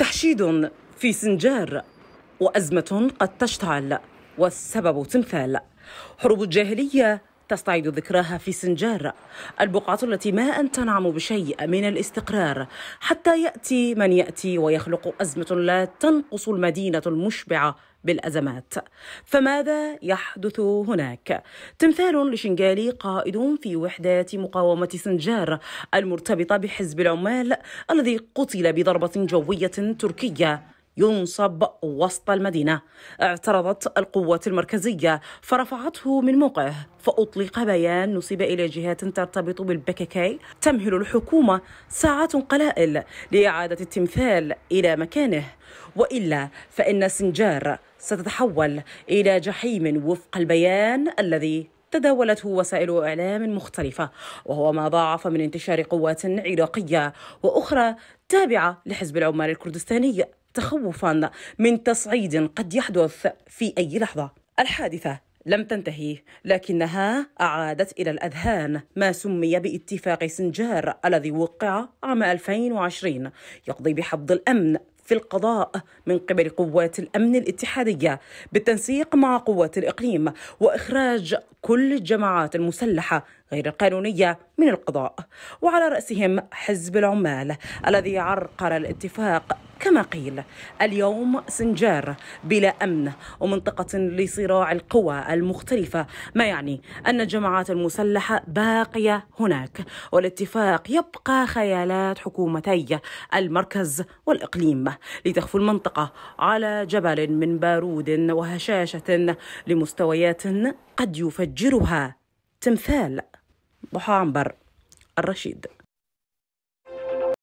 تحشيد في سنجار وأزمة قد تشتعل والسبب تمثال حروب الجاهلية تستعيد ذكراها في سنجار البقعة التي ما أن تنعم بشيء من الاستقرار حتى يأتي من يأتي ويخلق أزمة لا تنقص المدينة المشبعة بالأزمات فماذا يحدث هناك؟ تمثال لشنغالي قائد في وحدات مقاومة سنجار المرتبطة بحزب العمال الذي قتل بضربة جوية تركية ينصب وسط المدينة اعترضت القوات المركزية فرفعته من موقعه فأطلق بيان نصب إلى جهات ترتبط بالبككي تمهل الحكومة ساعات قلائل لإعادة التمثال إلى مكانه وإلا فإن سنجار ستتحول إلى جحيم وفق البيان الذي تداولته وسائل إعلام مختلفة وهو ما ضاعف من انتشار قوات عراقية وأخرى تابعة لحزب العمال الكردستاني تخوفا من تصعيد قد يحدث في أي لحظة الحادثة لم تنتهي لكنها أعادت إلى الأذهان ما سمي باتفاق سنجار الذي وقع عام 2020 يقضي بحفظ الأمن في القضاء من قبل قوات الامن الاتحاديه بالتنسيق مع قوات الاقليم واخراج كل الجماعات المسلحه غير القانونيه من القضاء وعلى راسهم حزب العمال الذي عرقل الاتفاق كما قيل اليوم سنجار بلا أمن ومنطقة لصراع القوى المختلفة ما يعني أن الجماعات المسلحة باقية هناك والاتفاق يبقى خيالات حكومتي المركز والإقليم لتخفو المنطقة على جبل من بارود وهشاشة لمستويات قد يفجرها تمثال ضحى عنبر الرشيد